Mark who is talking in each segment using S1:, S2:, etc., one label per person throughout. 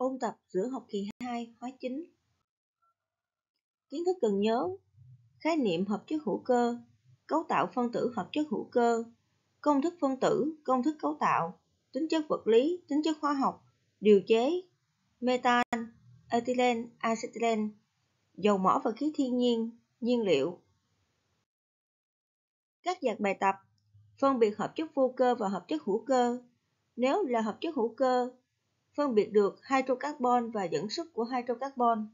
S1: Ôn tập giữa học kỳ 2 khóa 9 Kiến thức cần nhớ Khái niệm hợp chất hữu cơ Cấu tạo phân tử hợp chất hữu cơ Công thức phân tử, công thức cấu tạo Tính chất vật lý, tính chất hóa học Điều chế Metan, ethylene, acetylene Dầu mỏ và khí thiên nhiên, nhiên liệu Các dạng bài tập Phân biệt hợp chất vô cơ và hợp chất hữu cơ Nếu là hợp chất hữu cơ phân biệt được hydrocarbon và dẫn sức của hydrocarbon.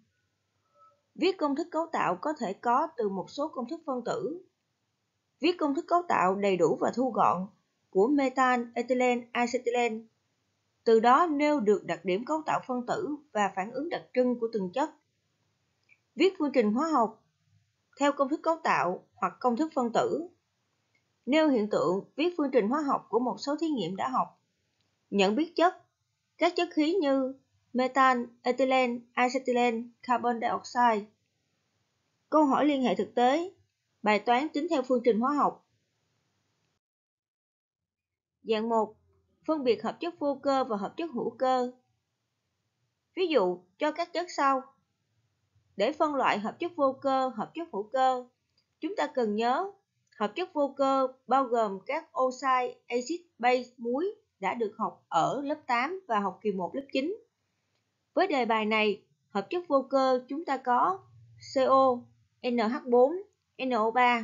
S1: Viết công thức cấu tạo có thể có từ một số công thức phân tử. Viết công thức cấu tạo đầy đủ và thu gọn của metan, ethylene, acetylene. Từ đó nêu được đặc điểm cấu tạo phân tử và phản ứng đặc trưng của từng chất. Viết phương trình hóa học theo công thức cấu tạo hoặc công thức phân tử. Nêu hiện tượng viết phương trình hóa học của một số thí nghiệm đã học. Nhận biết chất các chất khí như metan, ethylene, acetylene, carbon dioxide. Câu hỏi liên hệ thực tế. Bài toán tính theo phương trình hóa học. Dạng 1. Phân biệt hợp chất vô cơ và hợp chất hữu cơ. Ví dụ, cho các chất sau. Để phân loại hợp chất vô cơ, hợp chất hữu cơ, chúng ta cần nhớ hợp chất vô cơ bao gồm các oxide, axit, base, muối đã được học ở lớp 8 và học kỳ 1 lớp 9. Với đề bài này, hợp chất vô cơ chúng ta có CO, NH4, NO3,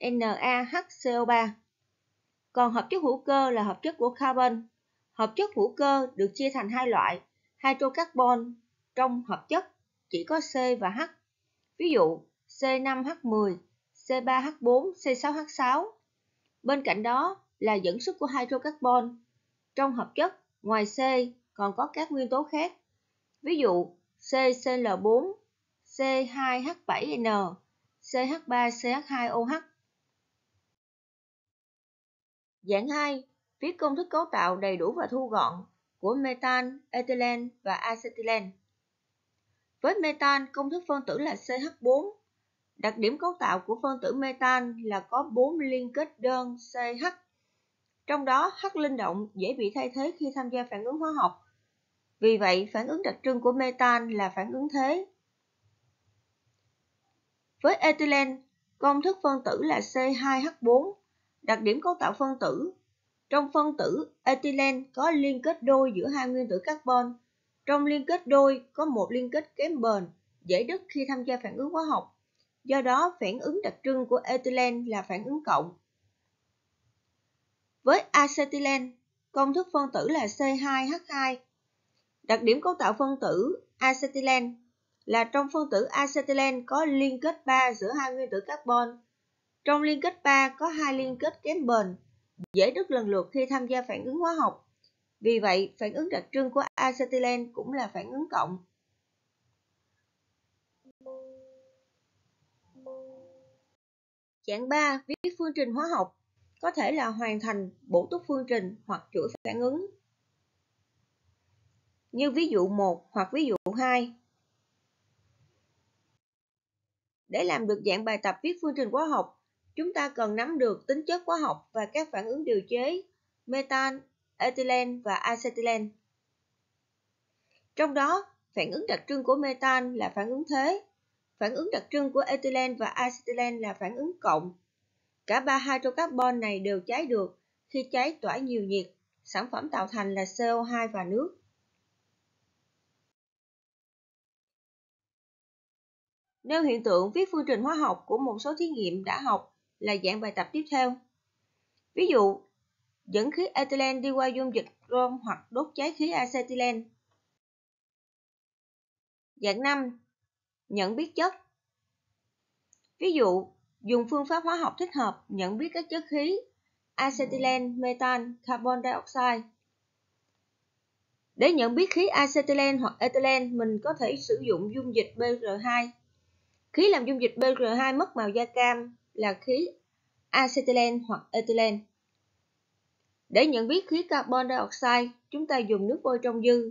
S1: NaHCO3. Còn hợp chất hữu cơ là hợp chất của carbon. Hợp chất hữu cơ được chia thành hai loại, hydrocarbon trong hợp chất chỉ có C và H. Ví dụ C5H10, C3H4, C6H6. Bên cạnh đó là dẫn xuất của hydrocarbon trong hợp chất, ngoài C còn có các nguyên tố khác. Ví dụ CCl4, C2H7N, CH3CH2OH. Dạng 2, viết công thức cấu tạo đầy đủ và thu gọn của metan, ethylene và acetylene. Với metan, công thức phân tử là CH4. Đặc điểm cấu tạo của phân tử metan là có 4 liên kết đơn CH trong đó, H linh động dễ bị thay thế khi tham gia phản ứng hóa học. Vì vậy, phản ứng đặc trưng của metan là phản ứng thế. Với ethylene, công thức phân tử là C2H4. Đặc điểm cấu tạo phân tử Trong phân tử, ethylene có liên kết đôi giữa hai nguyên tử carbon. Trong liên kết đôi có một liên kết kém bền, dễ đứt khi tham gia phản ứng hóa học. Do đó, phản ứng đặc trưng của ethylene là phản ứng cộng. Với acetylen công thức phân tử là C2H2. Đặc điểm cấu tạo phân tử acetylen là trong phân tử acetylen có liên kết 3 giữa hai nguyên tử carbon. Trong liên kết 3 có hai liên kết kém bền, dễ đứt lần lượt khi tham gia phản ứng hóa học. Vì vậy, phản ứng đặc trưng của acetylen cũng là phản ứng cộng. Dạng 3. Viết phương trình hóa học có thể là hoàn thành bổ túc phương trình hoặc chuỗi phản ứng. Như ví dụ 1 hoặc ví dụ 2. Để làm được dạng bài tập viết phương trình hóa học, chúng ta cần nắm được tính chất hóa học và các phản ứng điều chế metan, ethylene và acetylene. Trong đó, phản ứng đặc trưng của metan là phản ứng thế, phản ứng đặc trưng của ethylene và acetylene là phản ứng cộng Cả ba hydrocarbon này đều cháy được, khi cháy tỏa nhiều nhiệt, sản phẩm tạo thành là CO2 và nước. nếu hiện tượng viết phương trình hóa học của một số thí nghiệm đã học là dạng bài tập tiếp theo. Ví dụ, dẫn khí ethylene đi qua dung dịch rơm hoặc đốt cháy khí acetylene. Dạng 5. Nhận biết chất Ví dụ, dùng phương pháp hóa học thích hợp nhận biết các chất khí acetylene, metan, carbon dioxide. Để nhận biết khí acetylene hoặc ethylene, mình có thể sử dụng dung dịch BR2. Khí làm dung dịch BR2 mất màu da cam là khí acetylene hoặc ethylene. Để nhận biết khí carbon dioxide, chúng ta dùng nước vôi trong dư.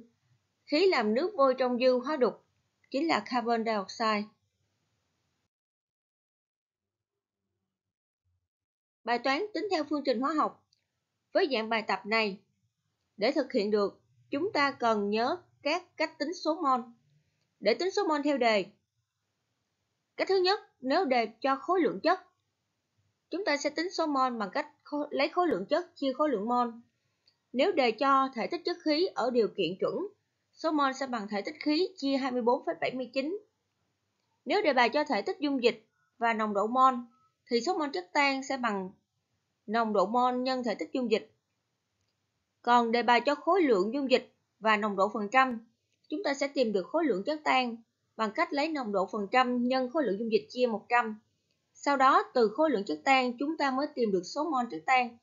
S1: Khí làm nước vôi trong dư hóa đục chính là carbon dioxide. bài toán tính theo phương trình hóa học. Với dạng bài tập này, để thực hiện được, chúng ta cần nhớ các cách tính số mol. Để tính số mol theo đề, cách thứ nhất, nếu đề cho khối lượng chất, chúng ta sẽ tính số mol bằng cách lấy khối lượng chất chia khối lượng mol. Nếu đề cho thể tích chất khí ở điều kiện chuẩn, số mol sẽ bằng thể tích khí chia 24,79. Nếu đề bài cho thể tích dung dịch và nồng độ mol thì số mol chất tan sẽ bằng nồng độ mol nhân thể tích dung dịch. Còn đề bài cho khối lượng dung dịch và nồng độ phần trăm, chúng ta sẽ tìm được khối lượng chất tan bằng cách lấy nồng độ phần trăm nhân khối lượng dung dịch chia 100. Sau đó từ khối lượng chất tan chúng ta mới tìm được số mol chất tan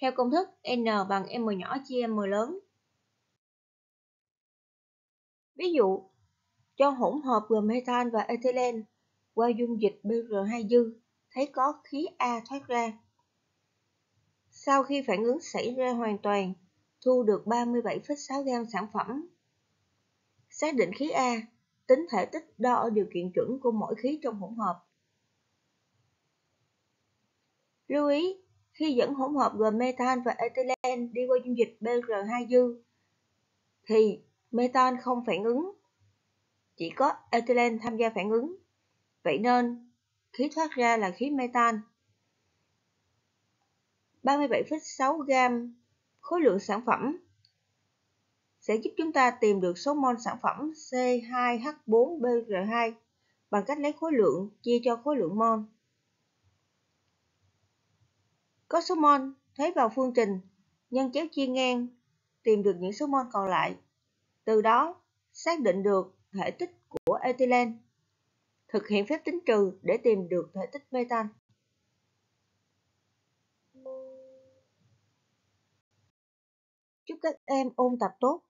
S1: theo công thức N bằng M nhỏ chia M lớn. Ví dụ, cho hỗn hợp gồm methane và ethylene qua dung dịch BR2 dư thấy có khí A thoát ra. Sau khi phản ứng xảy ra hoàn toàn, thu được 37,6 gam sản phẩm. Xác định khí A, tính thể tích đo ở điều kiện chuẩn của mỗi khí trong hỗn hợp. Lưu ý, khi dẫn hỗn hợp gồm metan và ethylene đi qua dung dịch BR2 dư, thì metan không phản ứng, chỉ có ethylene tham gia phản ứng. Vậy nên Khí thoát ra là khí metan. 37,6 gam khối lượng sản phẩm sẽ giúp chúng ta tìm được số mol sản phẩm C2H4BR2 bằng cách lấy khối lượng chia cho khối lượng mol. Có số mol thế vào phương trình nhân chéo chia ngang tìm được những số mol còn lại. Từ đó xác định được thể tích của ethylene thực hiện phép tính trừ để tìm được thể tích metan. Chúc các em ôn tập tốt!